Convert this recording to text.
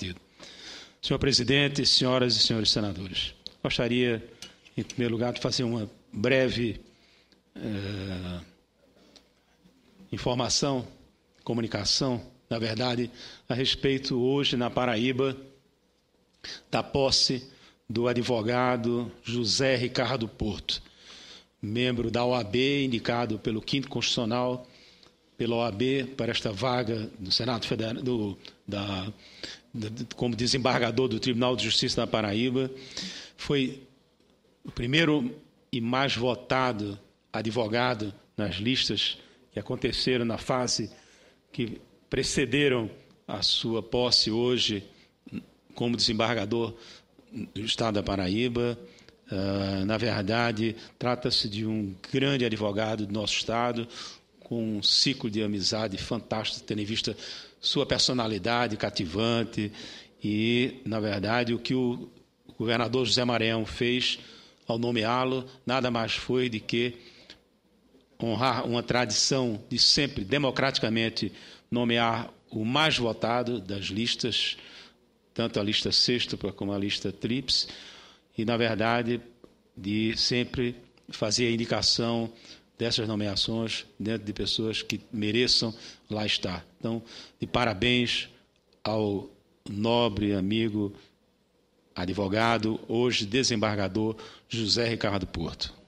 partido. Senhor presidente, senhoras e senhores senadores, gostaria, em primeiro lugar, de fazer uma breve eh, informação, comunicação, na verdade, a respeito hoje na Paraíba da posse do advogado José Ricardo Porto, membro da OAB, indicado pelo 5 Constitucional pela OAB para esta vaga do Senado Federal, do, da, da, como desembargador do Tribunal de Justiça da Paraíba. Foi o primeiro e mais votado advogado nas listas que aconteceram na fase que precederam a sua posse hoje como desembargador do Estado da Paraíba. Uh, na verdade, trata-se de um grande advogado do nosso Estado, com um ciclo de amizade fantástico, tendo em vista sua personalidade cativante e, na verdade, o que o governador José Maranhão fez ao nomeá-lo nada mais foi de que honrar uma tradição de sempre democraticamente nomear o mais votado das listas, tanto a lista sexta como a lista trips, e, na verdade, de sempre fazer a indicação dessas nomeações dentro de pessoas que mereçam lá estar. Então, de parabéns ao nobre amigo advogado, hoje desembargador José Ricardo Porto.